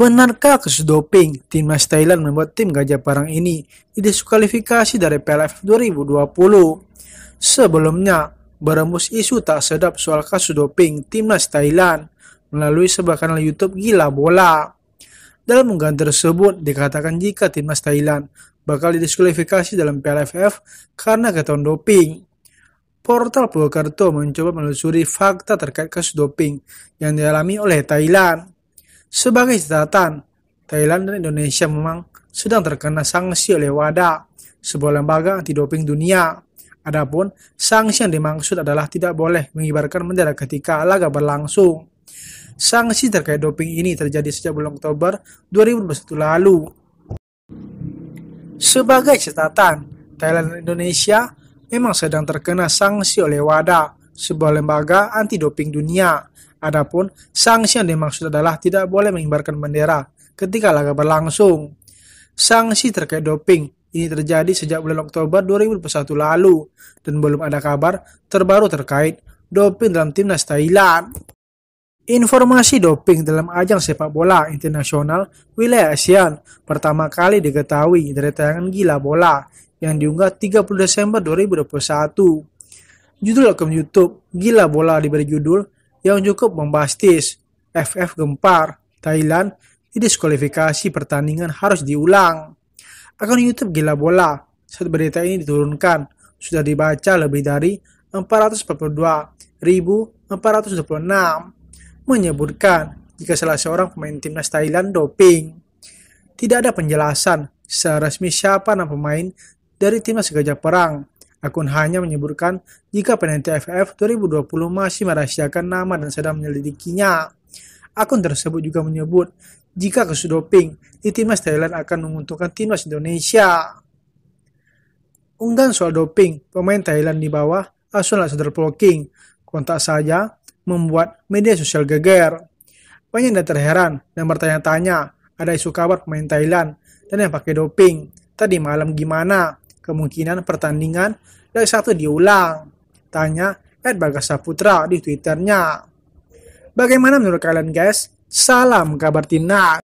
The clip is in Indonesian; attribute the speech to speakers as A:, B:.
A: Benarkah kasus doping timnas Thailand membuat tim Gajah Parang ini didiskualifikasi dari PLF 2020? Sebelumnya, berembus isu tak sedap soal kasus doping timnas Thailand melalui sebuah kanal YouTube Gila Bola. Dalam unggahan tersebut dikatakan jika timnas Thailand bakal didiskualifikasi dalam PLFF karena ketahuan doping. Portal Purwokerto mencoba menelusuri fakta terkait kasus doping yang dialami oleh Thailand sebagai catatan, Thailand dan Indonesia memang sedang terkena sanksi oleh WADA, sebuah lembaga anti doping dunia. Adapun sanksi yang dimaksud adalah tidak boleh mengibarkan bendera ketika laga berlangsung. Sanksi terkait doping ini terjadi sejak bulan Oktober 2021 lalu. Sebagai catatan, Thailand dan Indonesia memang sedang terkena sanksi oleh WADA, sebuah lembaga anti doping dunia. Adapun sanksi yang dimaksud adalah tidak boleh mengibarkan bendera ketika laga berlangsung. Sanksi terkait doping ini terjadi sejak bulan Oktober 2021 lalu dan belum ada kabar terbaru terkait doping dalam timnas Thailand. Informasi doping dalam ajang sepak bola internasional wilayah ASEAN pertama kali diketahui dari tayangan Gila Bola yang diunggah 30 Desember 2021. Judul akun YouTube Gila Bola diberi judul yang cukup membastis. FF gempar, Thailand didiskualifikasi pertandingan harus diulang. Akun YouTube Gila Bola, saat berita ini diturunkan, sudah dibaca lebih dari 442.426 menyebutkan jika salah seorang pemain timnas Thailand doping. Tidak ada penjelasan secara resmi siapa nama pemain dari timnas Gajah Perang Akun hanya menyebutkan jika peneliti FF 2020 masih merahasiakan nama dan sedang menyelidikinya. Akun tersebut juga menyebut jika kasus doping di timnas Thailand akan menguntungkan timnas Indonesia. Unggahan soal doping, pemain Thailand di bawah Asun Laksadar Polking, kontak saja membuat media sosial geger. Banyak yang terheran dan bertanya-tanya, ada isu kabar pemain Thailand dan yang pakai doping. Tadi malam gimana? kemungkinan pertandingan dari satu diulang? Tanya Ed Bagas Saputra di Twitternya. Bagaimana menurut kalian guys? Salam kabar Tina.